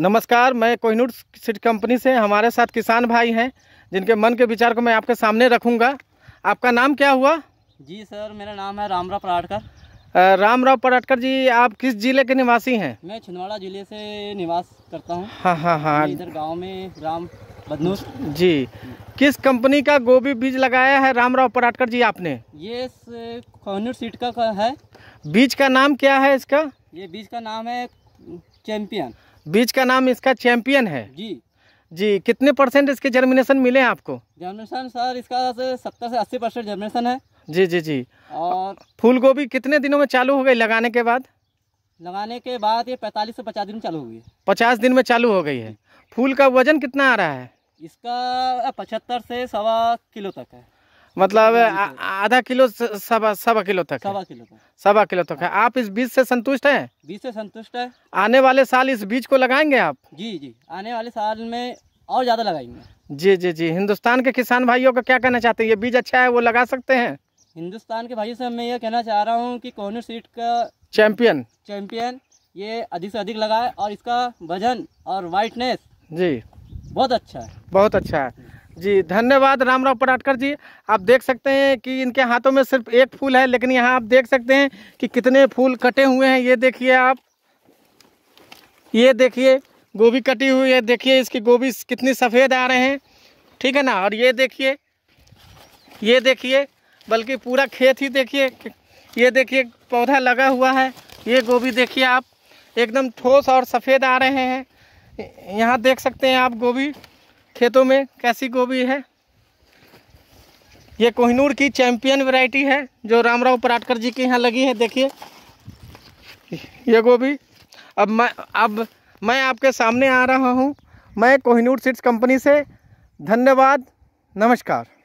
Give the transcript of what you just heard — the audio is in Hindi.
नमस्कार मैं कोहिनूर सीड कंपनी से हमारे साथ किसान भाई हैं जिनके मन के विचार को मैं आपके सामने रखूंगा आपका नाम क्या हुआ जी सर मेरा नाम है रामराव पराठकर रामराव पराठकर जी आप किस जिले के निवासी हैं मैं छिंदवाड़ा जिले से निवास करता हूँ हाँ हाँ हाँ इधर गाँव में राम बदनूर जी किस कंपनी का गोभी बीज लगाया है रामराव पराठकर जी आपने ये कोहिनूर सीट का है बीज का नाम क्या है इसका ये बीज का नाम है चैंपियन बीज का नाम इसका चैंपियन है जी जी कितने परसेंट इसके जर्मिनेशन मिले हैं आपको जर्मिनेशन सर इसका सत्तर से अस्सी परसेंट जर्मिनेशन है जी जी जी और फूल गोभी कितने दिनों में चालू हो गई लगाने के बाद लगाने के बाद ये पैंतालीस से पचास दिन चालू हो गई है पचास दिन में चालू हो गई है फूल का वजन कितना आ रहा है इसका पचहत्तर से सवा किलो तक है मतलब तो- आधा किलो सवा सवा किलो तक सवा किलो तक सवा किलो तक है आप इस बीज से संतुष्ट हैं बीज से संतुष्ट है आने वाले साल इस बीज को लगाएंगे आप जी जी आने वाले साल में और ज्यादा लगाएंगे जी जी जी हिंदुस्तान के किसान भाइयों का क्या कहना चाहते हैं ये बीज अच्छा है वो लगा सकते हैं हिंदुस्तान के भाइयों से मैं ये कहना चाह रहा हूँ की कोने सीट का चैंपियन चैंपियन ये अधिक से अधिक लगाए और इसका वजन और वाइटनेस जी बहुत अच्छा है बहुत अच्छा है जी धन्यवाद रामराव पराटकर जी आप देख सकते हैं कि इनके हाथों में सिर्फ एक फूल है लेकिन यहाँ आप देख सकते हैं कि कितने फूल कटे हुए हैं ये देखिए आप ये देखिए गोभी कटी हुई है देखिए इसकी गोभी कितनी सफ़ेद आ रहे हैं ठीक है ना और ये देखिए ये देखिए बल्कि पूरा खेत ही देखिए ये देखिए पौधा लगा हुआ है ये गोभी देखिए आप एकदम ठोस और सफ़ेद आ रहे हैं यहाँ देख सकते हैं आप गोभी खेतों में कैसी गोभी है ये कोहिनूर की चैंपियन वैरायटी है जो रामराव पराटकर जी के यहाँ लगी है देखिए ये गोभी अब मैं अब मैं आपके सामने आ रहा हूँ मैं कोहिनूर सीड्स कंपनी से धन्यवाद नमस्कार